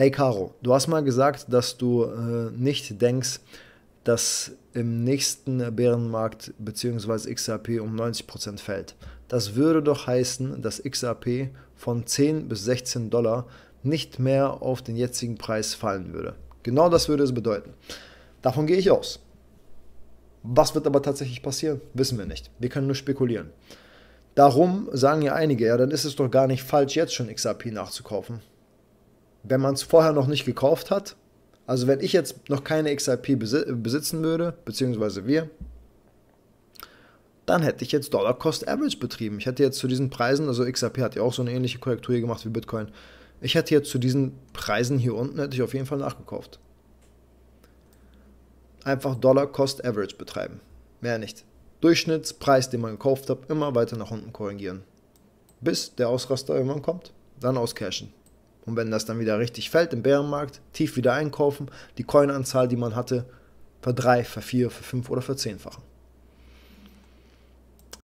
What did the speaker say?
Hey Caro, du hast mal gesagt, dass du äh, nicht denkst, dass im nächsten Bärenmarkt bzw. XRP um 90% fällt. Das würde doch heißen, dass XRP von 10 bis 16 Dollar nicht mehr auf den jetzigen Preis fallen würde. Genau das würde es bedeuten. Davon gehe ich aus. Was wird aber tatsächlich passieren, wissen wir nicht. Wir können nur spekulieren. Darum sagen ja einige, ja, dann ist es doch gar nicht falsch, jetzt schon XRP nachzukaufen wenn man es vorher noch nicht gekauft hat, also wenn ich jetzt noch keine XRP besitzen würde, beziehungsweise wir, dann hätte ich jetzt Dollar Cost Average betrieben. Ich hätte jetzt zu diesen Preisen, also XRP hat ja auch so eine ähnliche Korrektur hier gemacht wie Bitcoin. Ich hätte jetzt zu diesen Preisen hier unten hätte ich auf jeden Fall nachgekauft. Einfach Dollar Cost Average betreiben. Mehr nicht. Durchschnittspreis, den man gekauft hat, immer weiter nach unten korrigieren. Bis der Ausraster irgendwann kommt. Dann auscashen. Und wenn das dann wieder richtig fällt im Bärenmarkt, tief wieder einkaufen, die Coinanzahl, die man hatte, verdrei, vervier, verfünf oder verzehnfachen.